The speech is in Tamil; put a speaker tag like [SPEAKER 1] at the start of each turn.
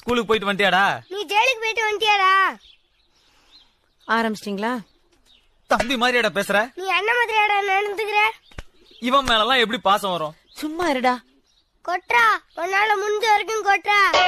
[SPEAKER 1] ஸ்கூலுக்கு போயிட்டு வந்துட்டியாடா
[SPEAKER 2] நீ ஜெயிலுக்கு போயிட்டு வந்துட்டியாடா ஆரம்பிச்சிட்டீங்களா
[SPEAKER 1] தம்பி மாதிரியாடா பேசுற
[SPEAKER 2] நீ என்ன மாதிரியாடா நடந்துக்கிற இவன்
[SPEAKER 1] மேலலாம்
[SPEAKER 3] எப்படி பாசம் வரும்
[SPEAKER 4] சும்மா இருடா ஒரு உன்னால முடிஞ்ச வரைக்கும் கொட்டா